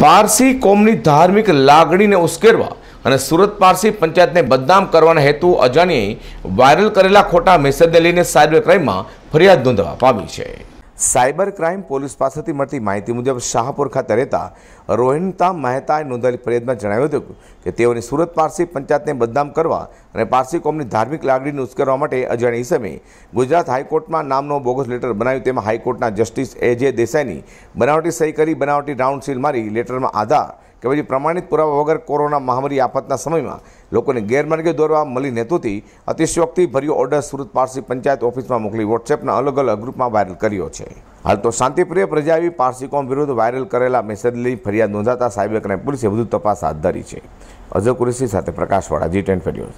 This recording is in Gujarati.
પારસી કોમની ધાર્મિક લાગણીને ઉશ્કેરવા અને સુરત પારસી પંચાયતને બદનામ કરવાના હેતુ અજાણીએ વાયરલ કરેલા ખોટા મેસેજને લઈને સાયબર ક્રાઇમમાં ફરિયાદ નોંધવા પામી છે સાયબર ક્રાઇમ પોલીસ પાસેથી મળતી માહિતી મુજબ શાહપુર ખાતે રહેતા રોહિણતા મહેતાએ નોંધાયેલી ફરિયાદમાં જણાવ્યું હતું કે તેઓની સુરત પારસી પંચાયતને બદનામ કરવા અને પારસી કોમની ધાર્મિક લાગણીને ઉશ્કેરવા માટે અજાણી સમયે ગુજરાત હાઈકોર્ટમાં નામનો બોગસ લેટર બનાવ્યું તેમાં હાઈકોર્ટના જસ્ટિસ એ જે દેસાઈની બનાવટી સહી કરી બનાવટી રાઉન્ડ સીલ મારી લેટરમાં આધાર કે પછી પ્રમાણિત પુરાવા વગર કોરોના મહામારી આફતના સમયમાં લોકોને ગેરમાર્ગે દોરવા મળી નેતુથી અતિશયોક્તિ ભર્યો ઓર્ડર સુરત પારસી પંચાયત ઓફિસમાં મોકલી વોટ્સએપના અલગ અલગ ગ્રુપમાં વાયરલ કર્યો છે હાલ તો શાંતિપ્રિય પ્રજા પ્રજાવી પારસીકોમ વિરુદ્ધ વાયરલ કરેલા મેસેજની ફરિયાદ નોંધાતા સાયબર ક્રાઇમ પોલીસે વધુ તપાસ હાથ ધરી છે અઝર કુરેશી સાથે પ્રકાશવાળા જી ટેન ફેડ્યુઝ